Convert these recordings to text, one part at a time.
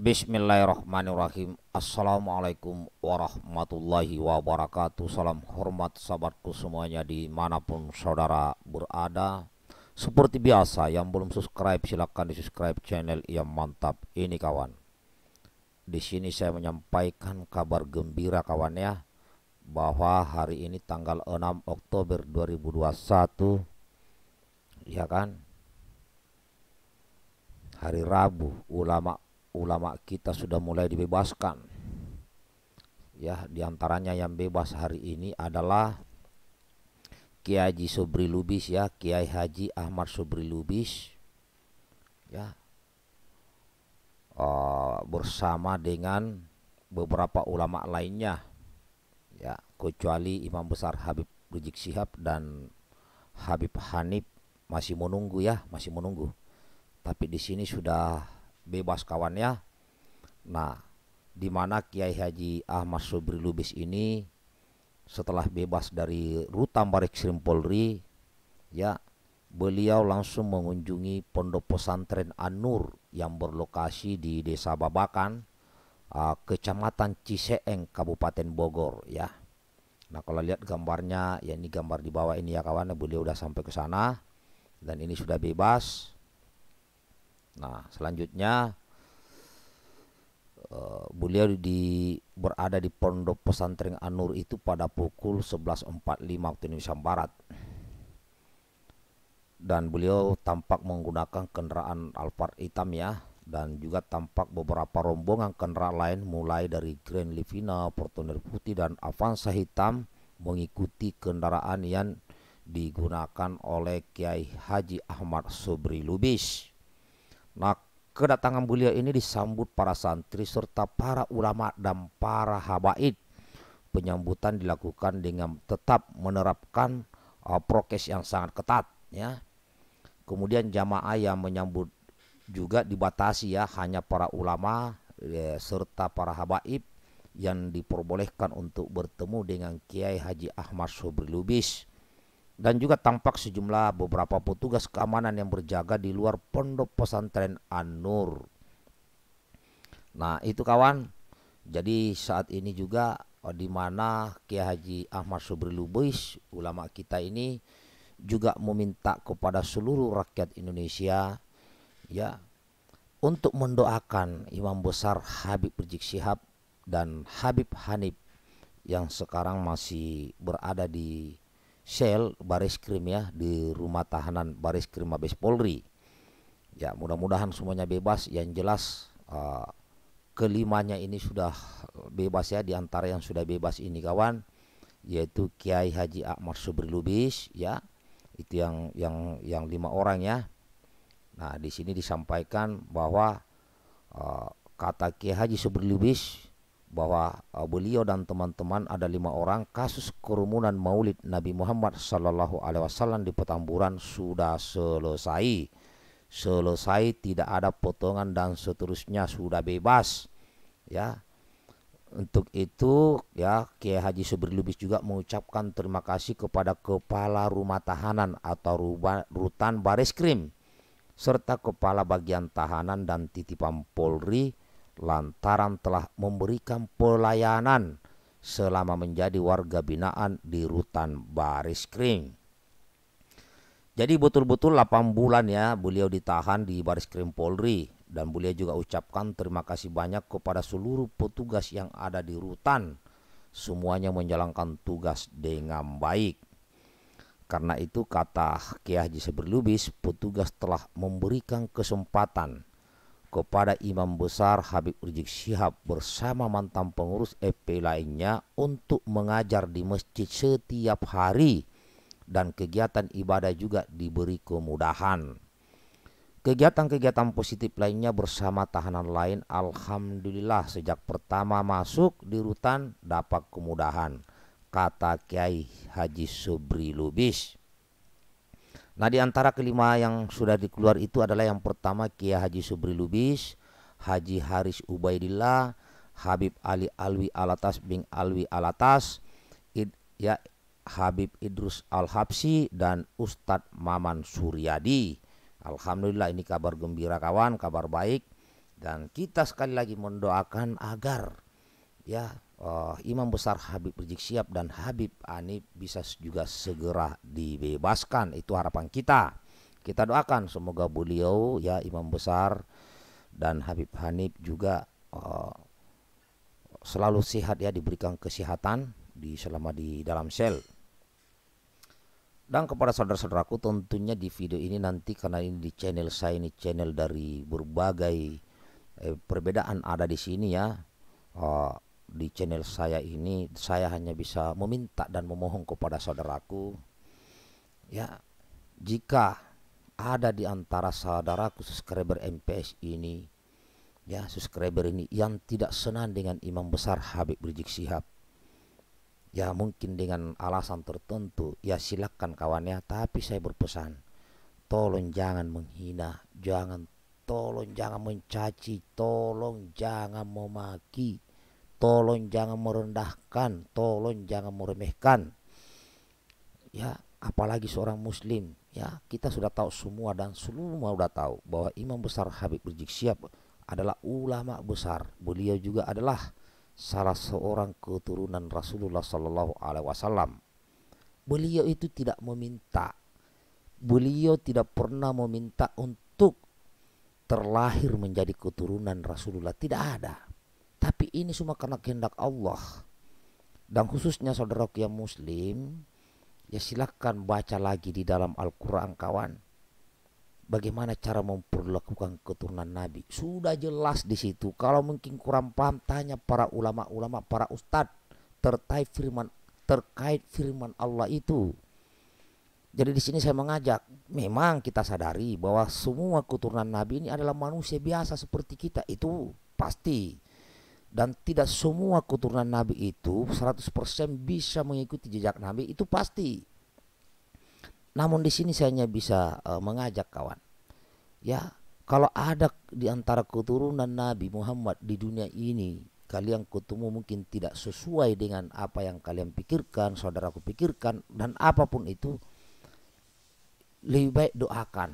Bismillahirrahmanirrahim Assalamualaikum warahmatullahi wabarakatuh Salam hormat sahabatku semuanya dimanapun saudara berada Seperti biasa yang belum subscribe silahkan di subscribe channel yang mantap ini kawan Di sini saya menyampaikan kabar gembira kawan ya Bahwa hari ini tanggal 6 Oktober 2021 Ya kan Hari Rabu ulama ulama kita sudah mulai dibebaskan. Ya, diantaranya yang bebas hari ini adalah Kiai Haji Sobri Lubis ya, Kiai Haji Ahmad Sobri Lubis ya uh, bersama dengan beberapa ulama lainnya ya kecuali Imam Besar Habib Rizik Sihab dan Habib Hanif masih menunggu ya masih menunggu tapi di sini sudah bebas kawan ya. Nah, di mana Kiai Haji Ahmad Sobri Lubis ini setelah bebas dari Rutan Bariksim Polri, ya beliau langsung mengunjungi pondok pesantren Anur yang berlokasi di Desa Babakan, uh, Kecamatan Ciseeng, Kabupaten Bogor, ya. Nah, kalau lihat gambarnya, ya ini gambar di bawah ini ya kawan, beliau udah sampai ke sana dan ini sudah bebas Nah, selanjutnya uh, beliau di berada di pondok pesantren Anur itu pada pukul 11.45 waktu Indonesia Barat. Dan beliau tampak menggunakan kendaraan Alphard hitam ya dan juga tampak beberapa rombongan kendaraan lain mulai dari Grand Livina, Fortuner putih dan Avanza hitam mengikuti kendaraan yang digunakan oleh Kiai Haji Ahmad Sobri Lubis. Nah, kedatangan beliau ini disambut para santri serta para ulama dan para habaib. Penyambutan dilakukan dengan tetap menerapkan uh, prokes yang sangat ketat ya. Kemudian jamaah yang menyambut juga dibatasi ya hanya para ulama ya, serta para habaib yang diperbolehkan untuk bertemu dengan Kiai Haji Ahmad Sobri Lubis dan juga tampak sejumlah beberapa petugas keamanan yang berjaga di luar pondok pesantren An-Nur. Nah, itu kawan. Jadi saat ini juga eh, di mana Kiai Haji Ahmad Subri Lubis, ulama kita ini juga meminta kepada seluruh rakyat Indonesia ya untuk mendoakan Imam Besar Habib Rizik Syihab dan Habib Hanif yang sekarang masih berada di sel baris krim ya di rumah tahanan baris krim Mabes Polri. Ya mudah-mudahan semuanya bebas. Yang jelas uh, kelimanya ini sudah bebas ya di antara yang sudah bebas ini kawan yaitu Kiai Haji Akmar Subri Lubis ya itu yang yang yang lima orang ya. Nah di sini disampaikan bahwa uh, kata Kiai Haji Subri Lubis bahwa uh, beliau dan teman-teman ada lima orang kasus kerumunan Maulid Nabi Muhammad Sallallahu Alaihi Wasallam di Petamburan sudah selesai, selesai tidak ada potongan dan seterusnya sudah bebas, ya. Untuk itu ya Kiai Haji Subri Lubis juga mengucapkan terima kasih kepada Kepala Rumah Tahanan atau Rutan Baris Krim serta Kepala Bagian Tahanan dan Titipan Polri lantaran telah memberikan pelayanan selama menjadi warga binaan di rutan baris krim. Jadi betul-betul 8 bulan ya beliau ditahan di baris krim Polri dan beliau juga ucapkan terima kasih banyak kepada seluruh petugas yang ada di rutan. Semuanya menjalankan tugas dengan baik. Karena itu kata Kiai Haji Seberlubis, petugas telah memberikan kesempatan kepada Imam Besar Habib Rizik Syihab bersama mantan pengurus EP lainnya untuk mengajar di masjid setiap hari dan kegiatan ibadah juga diberi kemudahan. Kegiatan-kegiatan positif lainnya bersama tahanan lain Alhamdulillah sejak pertama masuk di rutan dapat kemudahan kata Kiai Haji Subri Lubis. Nah di antara kelima yang sudah dikeluar itu adalah yang pertama Kia Haji Subri Lubis, Haji Haris Ubaidillah, Habib Ali Alwi Alatas Bing Alwi Alatas, Id, ya Habib Idrus Al-Habsi dan Ustadz Maman Suryadi. Alhamdulillah ini kabar gembira kawan, kabar baik dan kita sekali lagi mendoakan agar ya uh, Imam Besar Habib Rizik siap dan Habib Anib bisa juga segera dibebaskan. Itu harapan kita. Kita doakan semoga beliau ya Imam Besar dan Habib Hanif juga uh, selalu sehat ya diberikan kesehatan di selama di dalam sel. Dan kepada saudara-saudaraku tentunya di video ini nanti karena ini di channel saya ini channel dari berbagai eh, perbedaan ada di sini ya. Uh, di channel saya ini saya hanya bisa meminta dan memohon kepada saudaraku ya jika ada di antara saudaraku subscriber MPS ini ya subscriber ini yang tidak senang dengan imam besar Habib Rizik Sihab ya mungkin dengan alasan tertentu ya silakan kawannya tapi saya berpesan tolong jangan menghina jangan tolong jangan mencaci tolong jangan memaki tolong jangan merendahkan tolong jangan meremehkan ya apalagi seorang muslim ya kita sudah tahu semua dan semua sudah tahu bahwa imam besar Habib Rizik Syihab adalah ulama besar beliau juga adalah salah seorang keturunan Rasulullah Sallallahu Alaihi Wasallam beliau itu tidak meminta beliau tidak pernah meminta untuk terlahir menjadi keturunan Rasulullah tidak ada ini semua karena kehendak Allah dan khususnya saudara yang muslim ya silahkan baca lagi di dalam Al-Quran kawan bagaimana cara memperlakukan keturunan Nabi sudah jelas di situ kalau mungkin kurang paham tanya para ulama-ulama para ustadz terkait firman terkait firman Allah itu jadi di sini saya mengajak memang kita sadari bahwa semua keturunan Nabi ini adalah manusia biasa seperti kita itu pasti dan tidak semua keturunan Nabi itu 100% bisa mengikuti jejak Nabi itu pasti. Namun di sini saya hanya bisa uh, mengajak kawan. Ya, kalau ada di antara keturunan Nabi Muhammad di dunia ini kalian ketemu mungkin tidak sesuai dengan apa yang kalian pikirkan, saudaraku pikirkan dan apapun itu lebih baik doakan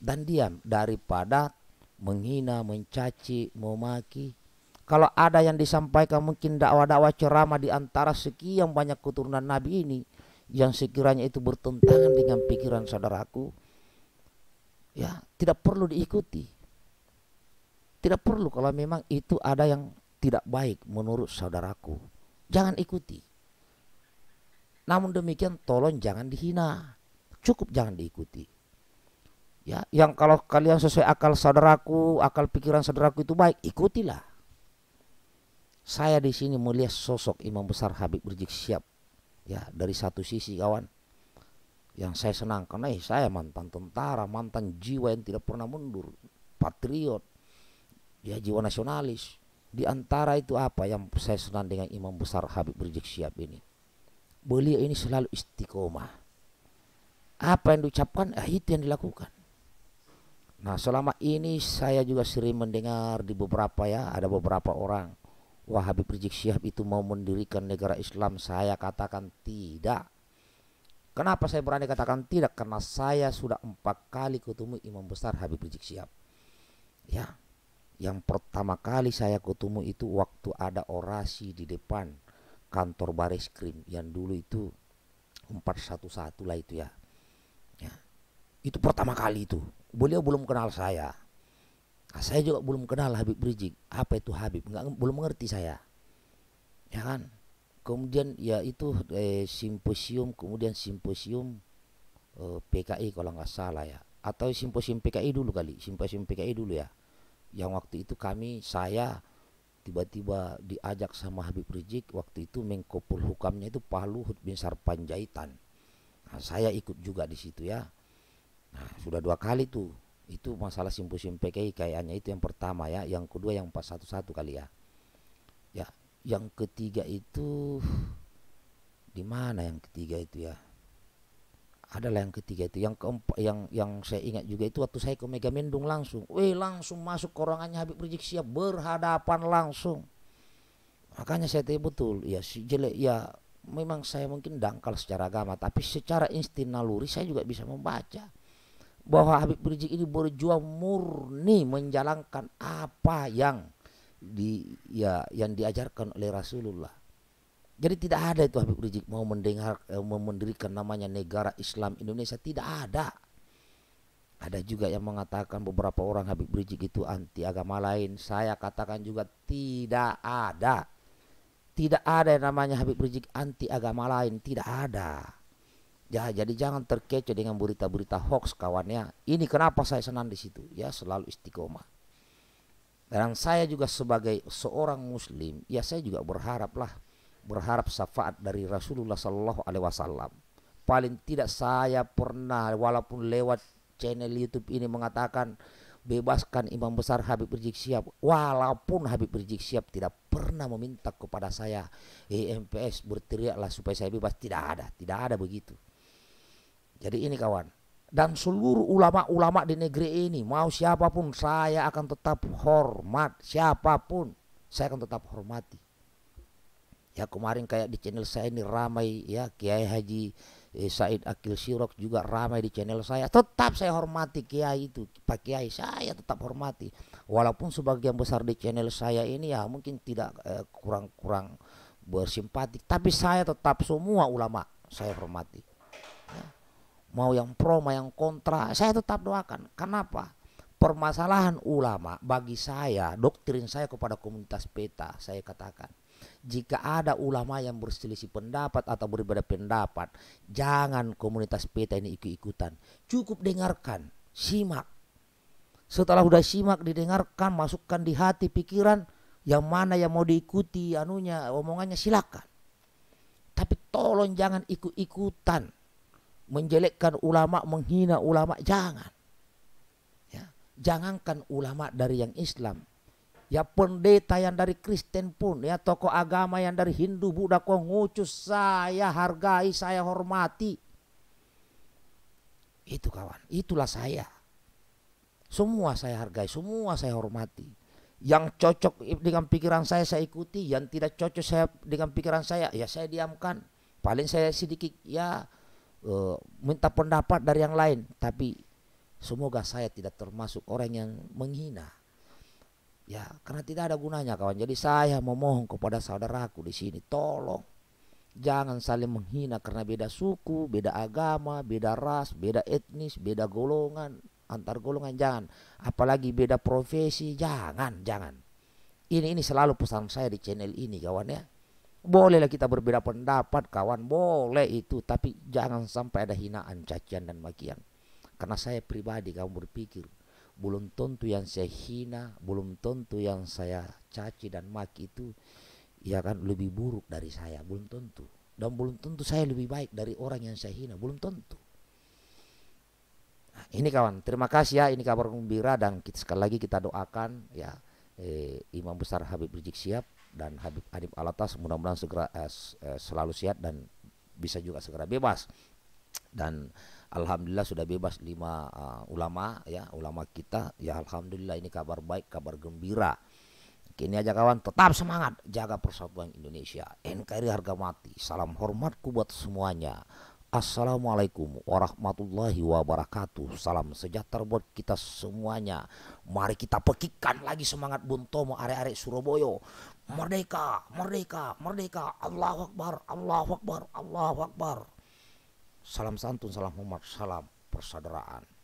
dan diam daripada menghina, mencaci, memaki kalau ada yang disampaikan mungkin dakwah-dakwah ceramah di antara sekian banyak keturunan Nabi ini yang sekiranya itu bertentangan dengan pikiran saudaraku ya tidak perlu diikuti tidak perlu kalau memang itu ada yang tidak baik menurut saudaraku jangan ikuti namun demikian tolong jangan dihina cukup jangan diikuti ya yang kalau kalian sesuai akal saudaraku akal pikiran saudaraku itu baik ikutilah saya di sini melihat sosok Imam Besar Habib Rizik Syihab ya dari satu sisi kawan yang saya senang karena eh, saya mantan tentara mantan jiwa yang tidak pernah mundur patriot ya jiwa nasionalis di antara itu apa yang saya senang dengan Imam Besar Habib Rizik Syihab ini beliau ini selalu istiqomah apa yang diucapkan eh, itu yang dilakukan nah selama ini saya juga sering mendengar di beberapa ya ada beberapa orang Wah Habib Rizik Syihab itu mau mendirikan negara Islam Saya katakan tidak Kenapa saya berani katakan tidak? Karena saya sudah empat kali ketemu Imam Besar Habib Rizik Syihab Ya Yang pertama kali saya ketemu itu waktu ada orasi di depan kantor baris krim Yang dulu itu 411 lah itu ya, ya. Itu pertama kali itu Beliau belum kenal saya Ah, saya juga belum kenal Habib Rizik. Apa itu Habib? Enggak, belum mengerti saya. Ya kan? Kemudian ya itu eh, simposium, kemudian simposium eh, PKI kalau nggak salah ya. Atau simposium PKI dulu kali, simposium PKI dulu ya. Yang waktu itu kami, saya tiba-tiba diajak sama Habib Rizik waktu itu Mengkopul Hukamnya itu Pak Luhut bin Sarpanjaitan. Nah, saya ikut juga di situ ya. Nah, sudah dua kali tuh itu masalah simposium PKI kayaknya itu yang pertama ya yang kedua yang pas satu-satu kali ya ya yang ketiga itu di mana yang ketiga itu ya adalah yang ketiga itu yang keempat yang yang saya ingat juga itu waktu saya ke Mega Megamendung langsung weh langsung masuk korangannya Habib Rizik siap berhadapan langsung makanya saya tahu betul ya si jelek ya memang saya mungkin dangkal secara agama tapi secara insting naluri saya juga bisa membaca bahwa Habib Rizik ini berjuang murni menjalankan apa yang di ya yang diajarkan oleh Rasulullah. Jadi tidak ada itu Habib Rizik mau mendengar eh, mau mendirikan namanya negara Islam Indonesia tidak ada. Ada juga yang mengatakan beberapa orang Habib Rizik itu anti agama lain. Saya katakan juga tidak ada. Tidak ada yang namanya Habib Rizik anti agama lain, tidak ada. Ya, jadi jangan terkecoh dengan berita-berita hoax kawannya. Ini kenapa saya senang di situ? Ya, selalu istiqomah. Dan saya juga sebagai seorang muslim, ya saya juga berharaplah berharap syafaat dari Rasulullah Shallallahu alaihi wasallam. Paling tidak saya pernah walaupun lewat channel YouTube ini mengatakan bebaskan imam besar Habib Rizik Siap, walaupun Habib Rizik Siap tidak pernah meminta kepada saya IMPS eh, berteriaklah supaya saya bebas tidak ada tidak ada begitu jadi ini kawan. Dan seluruh ulama-ulama di negeri ini, mau siapapun saya akan tetap hormat, siapapun saya akan tetap hormati. Ya kemarin kayak di channel saya ini ramai ya Kiai Haji eh, Said Akil Sirok juga ramai di channel saya. Tetap saya hormati Kiai itu, Pak Kiai saya tetap hormati. Walaupun sebagian besar di channel saya ini ya mungkin tidak eh, kurang-kurang eh, bersimpatik, tapi saya tetap semua ulama saya hormati. Ya mau yang pro mau yang kontra saya tetap doakan kenapa permasalahan ulama bagi saya doktrin saya kepada komunitas peta saya katakan jika ada ulama yang berselisih pendapat atau berbeda pendapat jangan komunitas peta ini ikut-ikutan cukup dengarkan simak setelah sudah simak didengarkan masukkan di hati pikiran yang mana yang mau diikuti anunya omongannya silakan tapi tolong jangan ikut-ikutan menjelekkan ulama, menghina ulama, jangan. Ya, jangankan ulama dari yang Islam, ya pendeta yang dari Kristen pun, ya tokoh agama yang dari Hindu, Buddha, Konghucu, saya hargai, saya hormati. Itu kawan, itulah saya. Semua saya hargai, semua saya hormati. Yang cocok dengan pikiran saya saya ikuti, yang tidak cocok saya dengan pikiran saya ya saya diamkan. Paling saya sedikit ya Eh, minta pendapat dari yang lain, tapi semoga saya tidak termasuk orang yang menghina. Ya, karena tidak ada gunanya kawan. Jadi saya memohon kepada saudaraku di sini, tolong jangan saling menghina karena beda suku, beda agama, beda ras, beda etnis, beda golongan, antar golongan jangan. Apalagi beda profesi, jangan, jangan. Ini ini selalu pesan saya di channel ini kawan ya. Bolehlah kita berbeda pendapat kawan, boleh itu, tapi jangan sampai ada hinaan, cacian dan makian. Karena saya pribadi kamu berpikir, belum tentu yang saya hina, belum tentu yang saya caci dan maki itu ya kan lebih buruk dari saya, belum tentu. Dan belum tentu saya lebih baik dari orang yang saya hina, belum tentu. Nah, ini kawan, terima kasih ya, ini kabar gembira dan kita sekali lagi kita doakan ya eh, Imam Besar Habib Rizik Siap dan Habib Adib Alatas mudah-mudahan segera eh, eh, selalu sehat dan bisa juga segera bebas dan alhamdulillah sudah bebas lima uh, ulama ya ulama kita ya alhamdulillah ini kabar baik kabar gembira kini aja kawan tetap semangat jaga persatuan Indonesia NKRI harga mati salam hormatku buat semuanya Assalamualaikum warahmatullahi wabarakatuh Salam sejahtera buat kita semuanya Mari kita pekikan lagi semangat Buntomo Are-are Surabaya merdeka, merdeka, merdeka, Allah Akbar, Allah Akbar, Allah Akbar. Salam santun, salam hormat, salam persaudaraan.